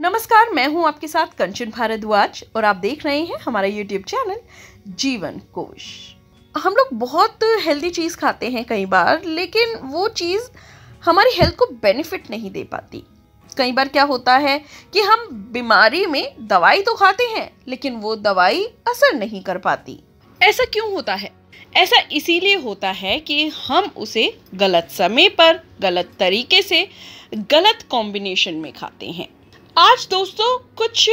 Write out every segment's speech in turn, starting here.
नमस्कार मैं हूं आपके साथ कंचन भारद्वाज और आप देख रहे हैं हमारा यूट्यूब चैनल जीवन कोश हम लोग बहुत हेल्दी चीज़ खाते हैं कई बार लेकिन वो चीज़ हमारी हेल्थ को बेनिफिट नहीं दे पाती कई बार क्या होता है कि हम बीमारी में दवाई तो खाते हैं लेकिन वो दवाई असर नहीं कर पाती ऐसा क्यों होता है ऐसा इसीलिए होता है कि हम उसे गलत समय पर गलत तरीके से गलत कॉम्बिनेशन में खाते हैं आज दोस्तों कुछ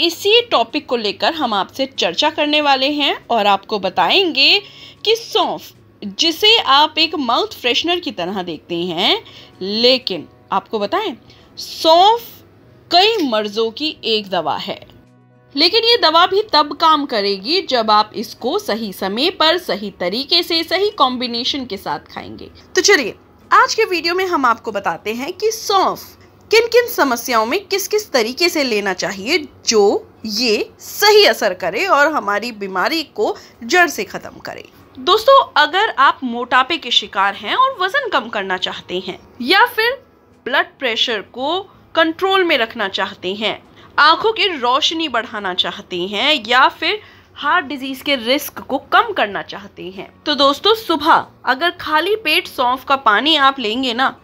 इसी टॉपिक को लेकर हम आपसे चर्चा करने वाले हैं और आपको बताएंगे कि सौंफ जिसे आप एक माउथ फ्रेशनर की तरह देखते हैं लेकिन आपको बताएं सौंफ कई मर्जों की एक दवा है लेकिन ये दवा भी तब काम करेगी जब आप इसको सही समय पर सही तरीके से सही कॉम्बिनेशन के साथ खाएंगे तो चलिए आज के वीडियो में हम आपको बताते हैं कि सौंफ किन किन समस्याओं में किस किस तरीके से लेना चाहिए जो ये सही असर करे और हमारी बीमारी को जड़ से ख़त्म करे दोस्तों अगर आप मोटापे के शिकार हैं और वज़न कम करना चाहते हैं या फिर ब्लड प्रेशर को कंट्रोल में रखना चाहते हैं आंखों की रोशनी बढ़ाना चाहते हैं या फिर हार्ट डिजीज के रिस्क को कम करना चाहते हैं तो दोस्तों सुबह अगर खाली पेट सौंफ का पानी आप लेंगे ना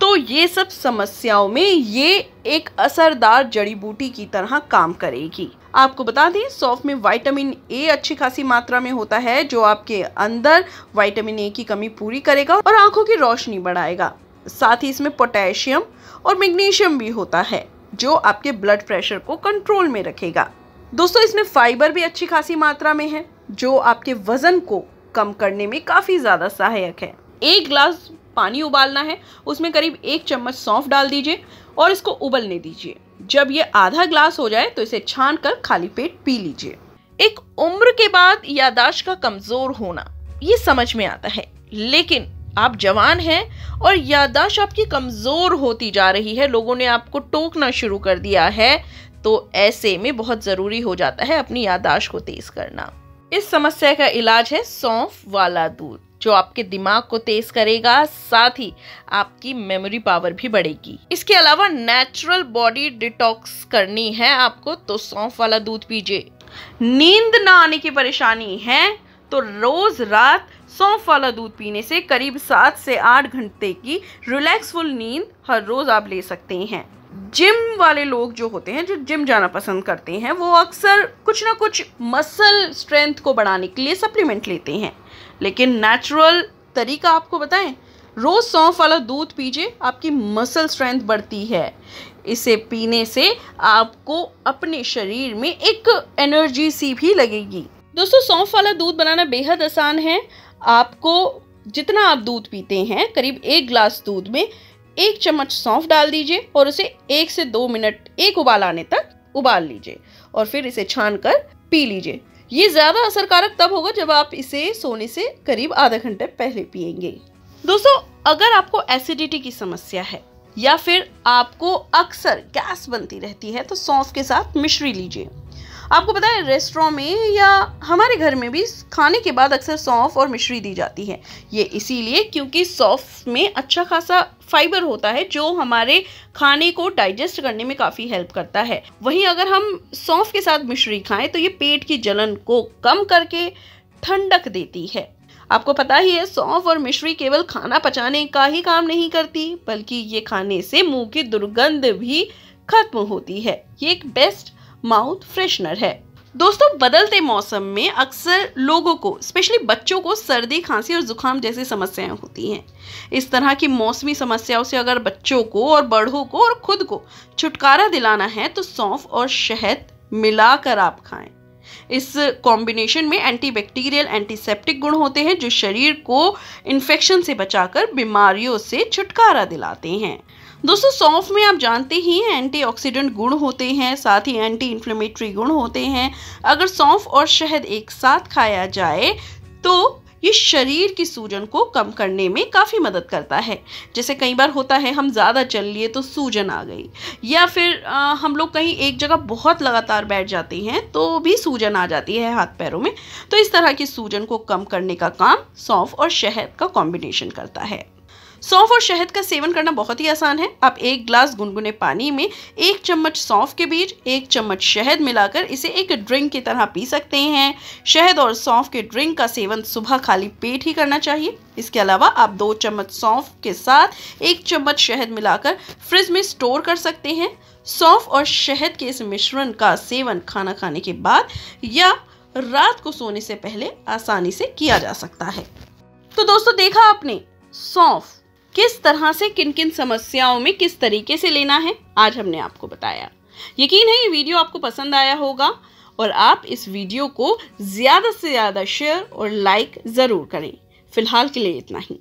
तो ये सब समस्याओं में ये एक असरदार जड़ी बूटी की तरह काम करेगी आपको बता दें सौफ में विटामिन ए अच्छी खासी मात्रा में होता है जो आपके अंदर विटामिन ए की कमी पूरी करेगा और आंखों की रोशनी बढ़ाएगा साथ ही इसमें पोटेशियम और मैग्नीशियम भी होता है जो आपके ब्लड प्रेशर को कंट्रोल में रखेगा दोस्तों इसमें फाइबर भी अच्छी खासी मात्रा में है जो आपके वजन को कम करने में काफ़ी ज़्यादा सहायक है एक ग्लास पानी उबालना है उसमें करीब एक चम्मच सौंफ डाल दीजिए और इसको उबलने दीजिए जब ये आधा ग्लास हो जाए तो इसे छान कर खाली पेट पी लीजिए एक उम्र के बाद यादाश्त का कमजोर होना ये समझ में आता है लेकिन आप जवान हैं और यादाश्त आपकी कमज़ोर होती जा रही है लोगों ने आपको टोकना शुरू कर दिया है तो ऐसे में बहुत ज़रूरी हो जाता है अपनी यादाश्त को तेज़ करना इस समस्या का इलाज है सौंफ वाला दूध जो आपके दिमाग को तेज करेगा साथ ही आपकी मेमोरी पावर भी बढ़ेगी इसके अलावा नेचुरल बॉडी डिटॉक्स करनी है आपको तो सौंफ वाला दूध पीजिए नींद ना आने की परेशानी है तो रोज रात सौंफ वाला दूध पीने से करीब सात से आठ घंटे की रिलैक्सफुल नींद हर रोज आप ले सकते हैं जिम वाले लोग जो होते हैं जो जिम जाना पसंद करते हैं वो अक्सर कुछ ना कुछ मसल स्ट्रेंथ को बढ़ाने के लिए सप्लीमेंट लेते हैं लेकिन नेचुरल तरीका आपको बताएं रोज़ सौंफ वाला दूध पीजिए आपकी मसल स्ट्रेंथ बढ़ती है इसे पीने से आपको अपने शरीर में एक एनर्जी सी भी लगेगी दोस्तों सौंफ वाला दूध बनाना बेहद आसान है आपको जितना आप दूध पीते हैं करीब एक ग्लास दूध में एक चम्मच सौंफ डाल दीजिए और उसे एक से दो मिनट एक उबाल आने तक उबाल लीजिए और फिर इसे छान कर पी लीजिए ये ज़्यादा असरकारक तब होगा जब आप इसे सोने से करीब आधा घंटे पहले पियेंगे दोस्तों अगर आपको एसिडिटी की समस्या है या फिर आपको अक्सर गैस बनती रहती है तो सौंफ के साथ मिश्री लीजिए आपको पता है रेस्टोरों में या हमारे घर में भी खाने के बाद अक्सर सौंफ और मिश्री दी जाती है ये इसीलिए क्योंकि सौंफ में अच्छा खासा फाइबर होता है जो हमारे खाने को डाइजेस्ट करने में काफ़ी हेल्प करता है वहीं अगर हम सौंफ के साथ मिश्री खाएं तो ये पेट की जलन को कम करके ठंडक देती है आपको पता ही है सौंफ और मिश्री केवल खाना पचाने का ही काम नहीं करती बल्कि ये खाने से मुंह की दुर्गंध भी खत्म होती है ये एक बेस्ट माउथ फ्रेशनर है दोस्तों बदलते मौसम में अक्सर लोगों को स्पेशली बच्चों को सर्दी खांसी और जुकाम जैसी समस्याएं होती हैं इस तरह की मौसमी समस्याओं से अगर बच्चों को और बड़ों को और खुद को छुटकारा दिलाना है तो सौंफ और शहद मिलाकर आप खाएं इस कॉम्बिनेशन में एंटीबैक्टीरियल एंटीसेप्टिक गुण होते हैं जो शरीर को इन्फेक्शन से बचाकर बीमारियों से छुटकारा दिलाते हैं दोस्तों सौंफ में आप जानते ही हैं एंटीऑक्सीडेंट गुण होते हैं साथ ही एंटी इन्फ्लेमेटरी गुण होते हैं अगर सौंफ और शहद एक साथ खाया जाए तो ये शरीर की सूजन को कम करने में काफ़ी मदद करता है जैसे कई बार होता है हम ज़्यादा चल लिए तो सूजन आ गई या फिर आ, हम लोग कहीं एक जगह बहुत लगातार बैठ जाते हैं तो भी सूजन आ जाती है हाथ पैरों में तो इस तरह की सूजन को कम करने का काम सौंफ और शहद का कॉम्बिनेशन करता है सौंफ और शहद का सेवन करना बहुत ही आसान है आप एक ग्लास गुनगुने पानी में एक चम्मच सौंफ के बीज एक चम्मच शहद मिलाकर इसे एक ड्रिंक की तरह पी सकते हैं शहद और सौंफ के ड्रिंक का सेवन सुबह खाली पेट ही करना चाहिए इसके अलावा आप दो चम्मच सौंफ के साथ एक चम्मच शहद मिलाकर फ्रिज में स्टोर कर सकते हैं सौंफ और शहद के इस मिश्रण का सेवन खाना खाने के बाद या रात को सोने से पहले आसानी से किया जा सकता है तो दोस्तों देखा आपने सौंफ किस तरह से किन किन समस्याओं में किस तरीके से लेना है आज हमने आपको बताया यकीन है ये वीडियो आपको पसंद आया होगा और आप इस वीडियो को ज़्यादा से ज़्यादा शेयर और लाइक ज़रूर करें फिलहाल के लिए इतना ही